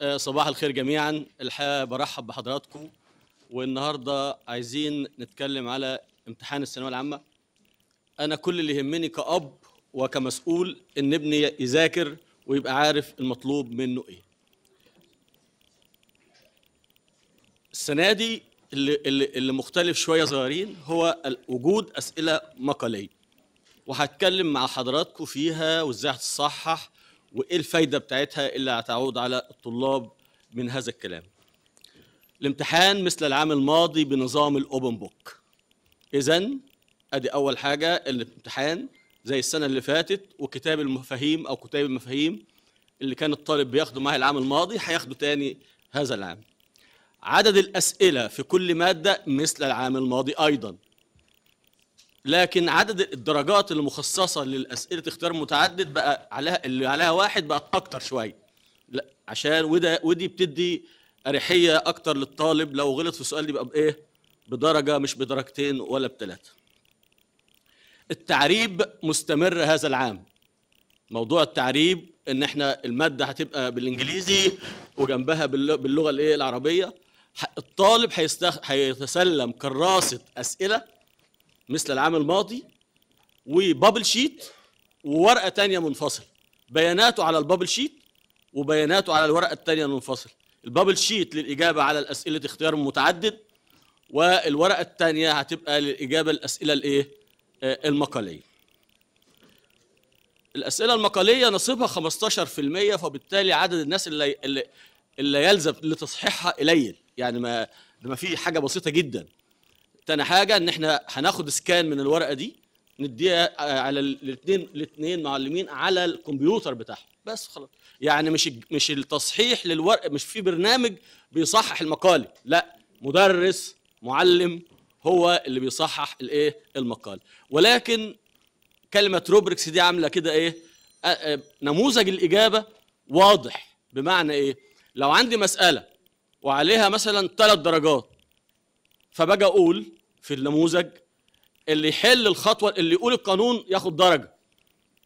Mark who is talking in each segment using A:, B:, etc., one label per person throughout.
A: آه، صباح الخير جميعا الحقيقه برحب بحضراتكم والنهارده عايزين نتكلم على امتحان الثانويه العامه انا كل اللي يهمني كاب وكمسؤول ان ابني يذاكر ويبقى عارف المطلوب منه ايه السنه دي اللي, اللي مختلف شويه صغيرين هو وجود اسئله مقاليه وهتكلم مع حضراتكم فيها وازاي هتصحح وايه الفايده بتاعتها اللي هتعود على الطلاب من هذا الكلام الامتحان مثل العام الماضي بنظام الاوبن بوك اذا ادي اول حاجه الامتحان زي السنه اللي فاتت وكتاب المفاهيم او كتاب المفاهيم اللي كان الطالب بياخده معاه العام الماضي هياخده تاني هذا العام عدد الاسئله في كل ماده مثل العام الماضي ايضا لكن عدد الدرجات المخصصة للاسئله اختيار متعدد بقى عليها اللي عليها واحد بقت اكتر شويه لا عشان وده ودي بتدي اريحيه اكتر للطالب لو غلط في السؤال يبقى بايه بدرجه مش بدرجتين ولا بثلاثه التعريب مستمر هذا العام موضوع التعريب ان احنا الماده هتبقى بالانجليزي وجنبها باللغه الايه العربيه الطالب هيستخ... هيتسلم كراسه اسئله مثل العام الماضي وبابل شيت وورقة تانية منفصل بياناته على البابل شيت وبياناته على الورقة التانية المنفصل البابل شيت للإجابة على الأسئلة اختيار متعدد والورقة التانية هتبقى للإجابة الأسئلة الإيه؟ آه، المقالية الأسئلة المقالية نصيبها 15% فبالتالي عدد الناس اللي, اللي, اللي يلزم لتصحيحها قليل يعني ما ما في حاجة بسيطة جدا تاني حاجه ان احنا هناخد سكان من الورقه دي نديها آه، على الاثنين الاثنين معلمين على الكمبيوتر بتاعهم بس خلاص يعني مش مش التصحيح للورق مش في برنامج بيصحح المقاله لا مدرس معلم هو اللي بيصحح الايه المقال ولكن كلمه روبريكس دي عامله كده ايه آه، آه، نموذج الاجابه واضح بمعنى ايه لو عندي مساله وعليها مثلا ثلاث درجات فباجي اقول في النموذج اللي يحل الخطوه اللي يقول القانون ياخد درجه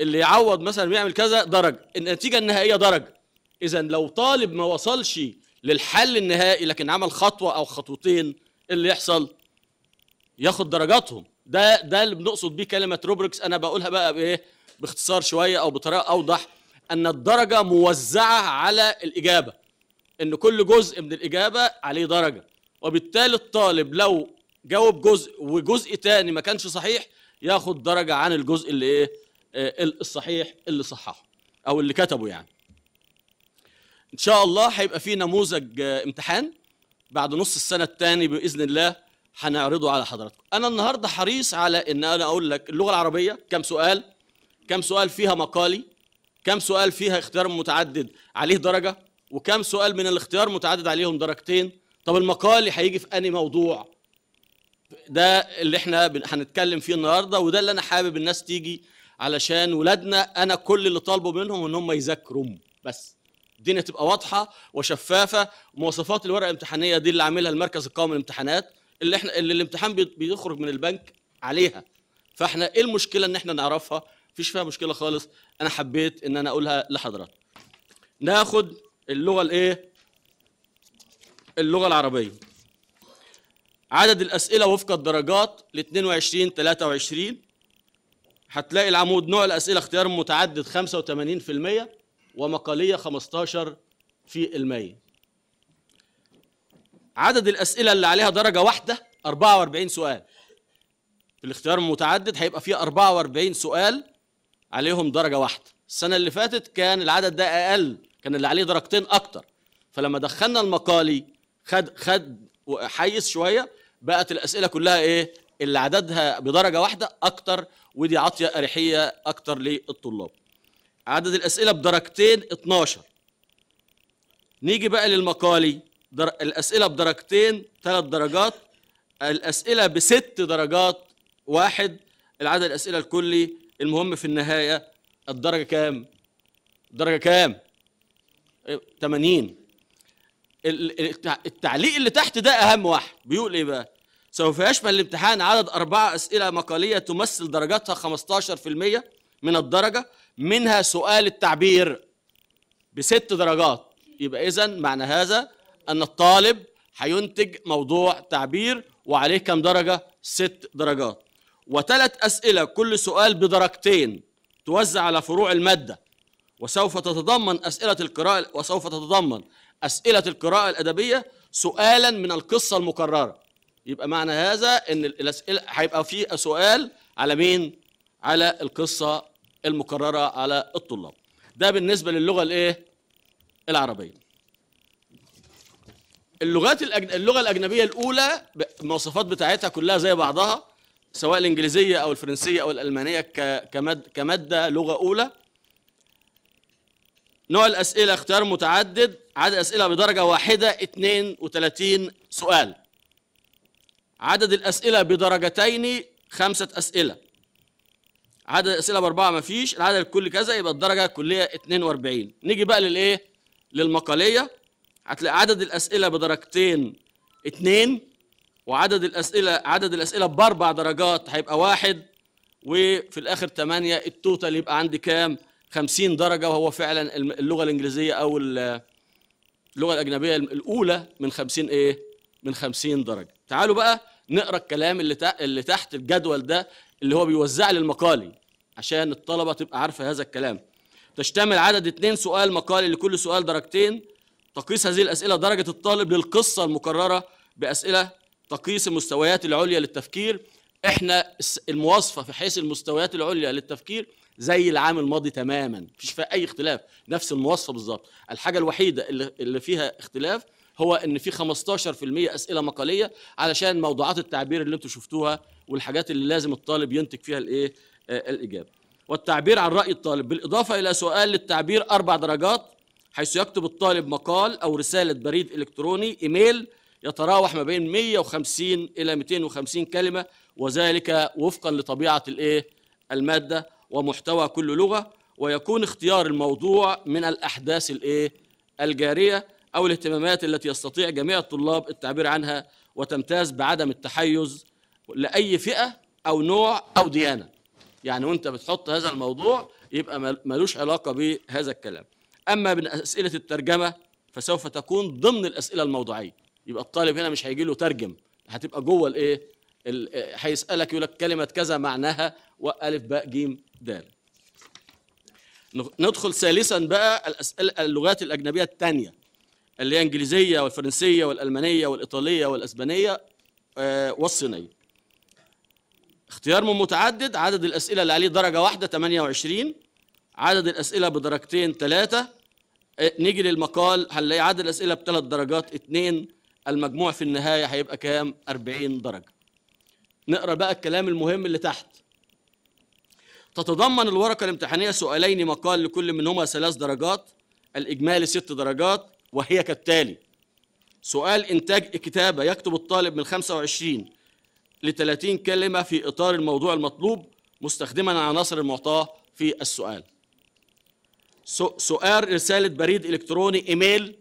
A: اللي يعوض مثلا بيعمل كذا درجه النتيجه النهائيه درجه اذا لو طالب ما وصلش للحل النهائي لكن عمل خطوه او خطوتين اللي يحصل ياخد درجاتهم ده ده اللي بنقصد بيه كلمه روبريكس انا بقولها بقى بايه باختصار شويه او بطريقه اوضح ان الدرجه موزعه على الاجابه ان كل جزء من الاجابه عليه درجه وبالتالي الطالب لو جاوب جزء وجزء تاني ما كانش صحيح ياخد درجه عن الجزء اللي ايه آه، الصحيح اللي صححه او اللي كتبه يعني ان شاء الله هيبقى في نموذج آه، امتحان بعد نص السنه الثاني باذن الله هنعرضه على حضراتكم انا النهارده حريص على ان انا اقول لك اللغه العربيه كم سؤال كم سؤال فيها مقالي كم سؤال فيها اختيار متعدد عليه درجه وكم سؤال من الاختيار متعدد عليهم درجتين طب المقالي هيجي في انهي موضوع ده اللي احنا هنتكلم فيه النهارده وده اللي انا حابب الناس تيجي علشان ولادنا انا كل اللي طالبه منهم ان هم يذاكروا بس الدنيا تبقى واضحه وشفافه مواصفات الورقه الامتحانيه دي اللي عاملها المركز القومي للامتحانات اللي احنا اللي الامتحان بيخرج من البنك عليها فاحنا ايه المشكله ان احنا نعرفها مفيش فيها مشكله خالص انا حبيت ان انا اقولها لحضراتكم ناخد اللغه الايه اللغه العربيه عدد الأسئلة وفق الدرجات ل 22 23 هتلاقي العمود نوع الأسئلة اختيار متعدد 85% ومقالية 15 في المية عدد الأسئلة اللي عليها درجة واحدة 44 سؤال في الاختيار المتعدد هيبقى فيه 44 سؤال عليهم درجة واحدة السنة اللي فاتت كان العدد ده أقل كان اللي عليه درجتين أكتر فلما دخلنا المقالي خد خد حيز شويه بقت الاسئله كلها ايه اللي عددها بدرجه واحده اكتر ودي عطيه اريحيه اكتر للطلاب عدد الاسئله بدرجتين 12 نيجي بقى للمقالي در... الاسئله بدرجتين ثلاث درجات الاسئله بست درجات واحد العدد الاسئله الكلي المهم في النهايه الدرجه كام الدرجه كام 80 التعليق اللي تحت ده اهم واحد بيقول ايه بقى سوف يشمل الامتحان عدد أربعة أسئلة مقالية تمثل درجاتها 15% من الدرجة منها سؤال التعبير بست درجات يبقى إذا معنى هذا أن الطالب هينتج موضوع تعبير وعليه كم درجة؟ ست درجات وثلاث أسئلة كل سؤال بدرجتين توزع على فروع المادة وسوف تتضمن أسئلة القراءة وسوف تتضمن أسئلة القراءة الأدبية سؤالا من القصة المكررة يبقى معنى هذا أن الأسئلة هيبقى في سؤال على مين؟ على القصة المكررة على الطلاب ده بالنسبة للغة الإيه؟ العربية اللغات الأجن... اللغة الأجنبية الأولى المواصفات بتاعتها كلها زي بعضها سواء الإنجليزية أو الفرنسية أو الألمانية ك... كمد... كمادة لغة أولى نوع الأسئلة اختيار متعدد عدد أسئلة بدرجة واحدة 32 سؤال عدد الأسئلة بدرجتين خمسة أسئلة عدد الأسئلة بأربعة مفيش العدد الكلي كذا يبقى الدرجة الكلية 42 نيجي بقى للإيه؟ للمقالية هتلاقي عدد الأسئلة بدرجتين 2 وعدد الأسئلة عدد الأسئلة بأربع درجات هيبقى واحد وفي الآخر 8 التوتال يبقى عندي كام؟ 50 درجة وهو فعلا اللغة الإنجليزية أو اللغة الأجنبية الأولى من 50 إيه؟ من 50 درجة تعالوا بقى نقرا الكلام اللي, اللي تحت الجدول ده اللي هو بيوزع لي المقالي عشان الطلبة تبقى عارفة هذا الكلام تشتمل عدد اثنين سؤال مقالي لكل سؤال درجتين تقيس هذه الأسئلة درجة الطالب للقصة المكررة بأسئلة تقيس المستويات العليا للتفكير احنا المواصفة في حيث المستويات العليا للتفكير زي العام الماضي تماما مفيش فيها اي اختلاف نفس المواصفه بالظبط الحاجه الوحيده اللي, اللي فيها اختلاف هو ان في 15% اسئله مقاليه علشان موضوعات التعبير اللي انتم شفتوها والحاجات اللي لازم الطالب ينتج فيها الايه آه، الاجابه والتعبير عن راي الطالب بالاضافه الى سؤال للتعبير اربع درجات حيث يكتب الطالب مقال او رساله بريد الكتروني ايميل يتراوح ما بين 150 الى 250 كلمه وذلك وفقا لطبيعه الايه الماده ومحتوى كل لغة ويكون اختيار الموضوع من الأحداث الإيه؟ الجارية أو الاهتمامات التي يستطيع جميع الطلاب التعبير عنها وتمتاز بعدم التحيز لأي فئة أو نوع أو ديانة يعني وانت بتحط هذا الموضوع يبقى ملوش علاقة بهذا الكلام أما من أسئلة الترجمة فسوف تكون ضمن الأسئلة الموضوعية يبقى الطالب هنا مش هيجي له ترجم هتبقى جوه الايه هيسالك يقول لك كلمه كذا معناها والف باء جيم د ندخل ثالثا بقى الأسئلة اللغات الأجنبية الثانية اللي هي إنجليزية والفرنسية والألمانية والإيطالية والأسبانية آه، والصينية اختيار من متعدد عدد الأسئلة اللي عليه درجة واحدة 28 عدد الأسئلة بدرجتين ثلاثة آه، نيجي للمقال هنلاقي عدد الأسئلة بثلاث درجات اثنين المجموع في النهاية هيبقى كام 40 درجة نقرأ بقى الكلام المهم اللي تحت تتضمن الورقة الامتحانية سؤالين مقال لكل منهما ثلاث درجات الإجمالي ست درجات وهي كالتالي سؤال إنتاج كتابة يكتب الطالب من 25 ل 30 كلمة في إطار الموضوع المطلوب مستخدما العناصر المعطاة في السؤال سؤال رسالة بريد إلكتروني إيميل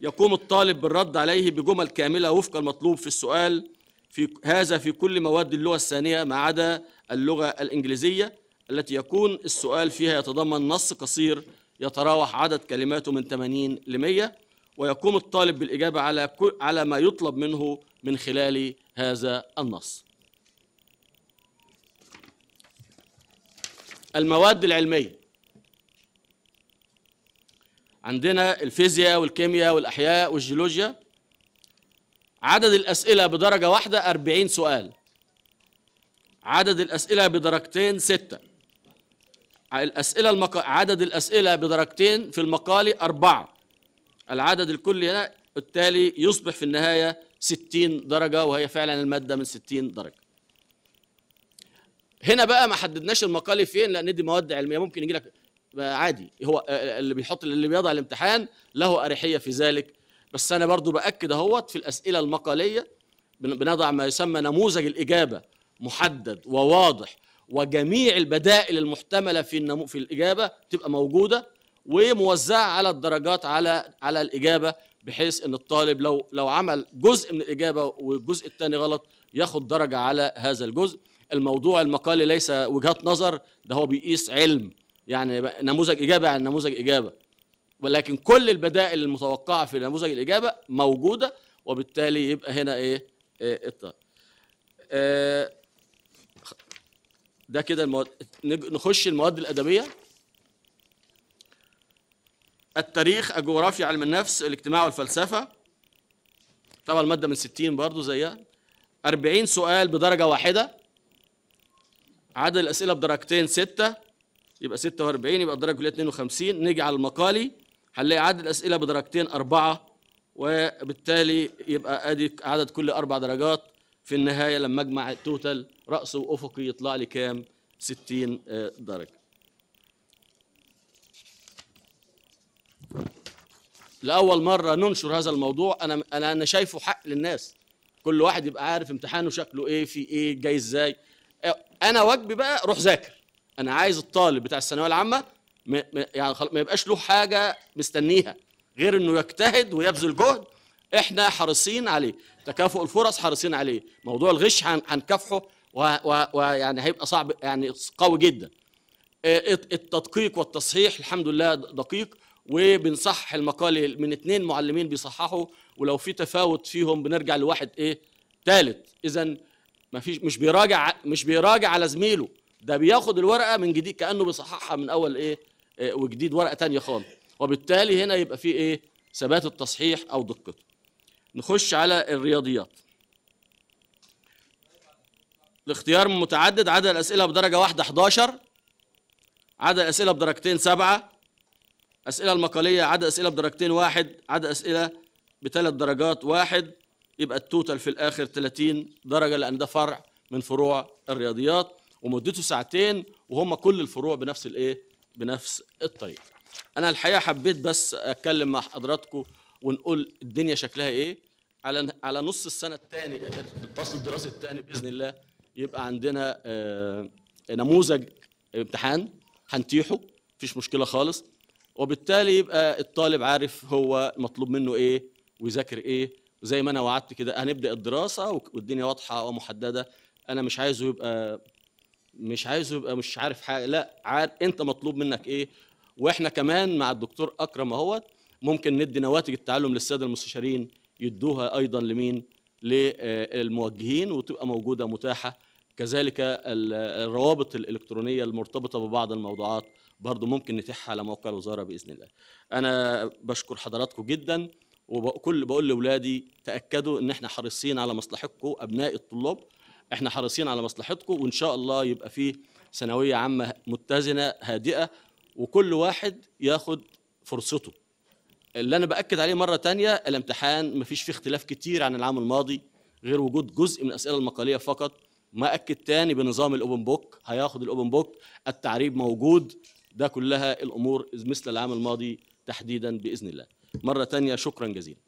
A: يقوم الطالب بالرد عليه بجمل كاملة وفق المطلوب في السؤال في هذا في كل مواد اللغة الثانية ما عدا اللغة الإنجليزية التي يكون السؤال فيها يتضمن نص قصير يتراوح عدد كلماته من 80 ل 100 ويقوم الطالب بالإجابة على على ما يطلب منه من خلال هذا النص. المواد العلمية عندنا الفيزياء والكيمياء والأحياء والجيولوجيا عدد الأسئلة بدرجة واحدة 40 سؤال عدد الأسئلة بدرجتين ستة الأسئلة المق... عدد الأسئلة بدرجتين في المقال أربعة العدد الكلي هنا التالي يصبح في النهاية 60 درجة وهي فعلا المادة من 60 درجة هنا بقى ما حددناش المقال فين لأن دي مواد علمية ممكن يجي لك عادي هو اللي بيحط اللي بيضع الامتحان له أريحية في ذلك بس أنا برضو بأكد أهوت في الأسئلة المقالية بنضع ما يسمى نموذج الإجابة محدد وواضح وجميع البدائل المحتمله في النمو في الاجابه تبقى موجوده وموزعه على الدرجات على على الاجابه بحيث ان الطالب لو لو عمل جزء من الاجابه والجزء الثاني غلط ياخد درجه على هذا الجزء الموضوع المقالي ليس وجهات نظر ده هو بيقيس علم يعني نموذج اجابه عن نموذج اجابه ولكن كل البدائل المتوقعه في نموذج الاجابه موجوده وبالتالي يبقى هنا ايه, إيه الطالب ده كده المواد... نخش المواد الادبيه التاريخ الجغرافيا علم النفس الاجتماع والفلسفه طبعا الماده من 60 برضو زيها 40 سؤال بدرجه واحده عدد الاسئله بدرجتين 6 يبقى 46 يبقى الدرجه كلها 52 نيجي على المقالي هنلاقي عدد الاسئله بدرجتين 4 وبالتالي يبقى ادي عدد كل اربع درجات في النهاية لما أجمع التوتال رأسه وأفقي يطلع لي كام 60 آه، درجة لأول مرة ننشر هذا الموضوع أنا أنا أنا شايفه حق للناس كل واحد يبقى عارف امتحانه شكله إيه في إيه جاي إزاي أنا واجبي بقى روح ذاكر أنا عايز الطالب بتاع الثانوية العامة يعني ما يبقاش له حاجة مستنيها غير إنه يجتهد ويبذل جهد احنا حريصين عليه تكافؤ الفرص حريصين عليه موضوع الغش هنكافحه ويعني هيبقى صعب يعني قوي جدا آه، التدقيق والتصحيح الحمد لله دقيق وبنصحح المقال من اثنين معلمين بيصححوا ولو في تفاوت فيهم بنرجع لواحد ايه ثالث اذا ما فيش مش بيراجع مش بيراجع على زميله ده بياخد الورقه من جديد كانه بيصححها من اول ايه, إيه وجديد ورقه تانية خالص وبالتالي هنا يبقى في ايه ثبات التصحيح او دقته نخش على الرياضيات الاختيار متعدد عدد الأسئلة بدرجة واحدة 11 عدد الأسئلة بدرجتين سبعة أسئلة المقالية عدد أسئلة بدرجتين واحد عدد أسئلة بثلاث درجات واحد يبقى التوتال في الآخر 30 درجة لأن ده فرع من فروع الرياضيات ومدته ساعتين وهم كل الفروع بنفس الإيه؟ بنفس الطريقة. أنا الحقيقة حبيت بس أتكلم مع حضراتكم ونقول الدنيا شكلها إيه على على نص السنه الثاني الفصل الدراسي الثاني باذن الله يبقى عندنا آه، نموذج امتحان هنتيحه مفيش مشكله خالص وبالتالي يبقى الطالب عارف هو مطلوب منه ايه ويذاكر ايه وزي ما انا وعدت كده هنبدا الدراسه والدنيا واضحه ومحدده انا مش عايزه يبقى مش عايزه يبقى مش عارف حاجه لا عارف انت مطلوب منك ايه واحنا كمان مع الدكتور اكرم اهوت ممكن ندي نواتج التعلم للساده المستشارين يدوها ايضا لمين للموجهين وتبقى موجوده متاحه كذلك الروابط الالكترونيه المرتبطه ببعض الموضوعات برضو ممكن نتيحها على موقع الوزاره باذن الله انا بشكر حضراتكم جدا وكل بقول لاولادي تاكدوا ان احنا حريصين على مصلحتكم ابناء الطلاب احنا حريصين على مصلحتكم وان شاء الله يبقى فيه ثانويه عامه متزنه هادئه وكل واحد ياخد فرصته اللي انا باكد عليه مره تانية الامتحان مفيش فيه اختلاف كتير عن العام الماضي غير وجود جزء من الاسئله المقاليه فقط ما اكد تاني بنظام الاوبن بوك هياخد الاوبن بوك التعريب موجود ده كلها الامور مثل العام الماضي تحديدا باذن الله مره تانية شكرا جزيلا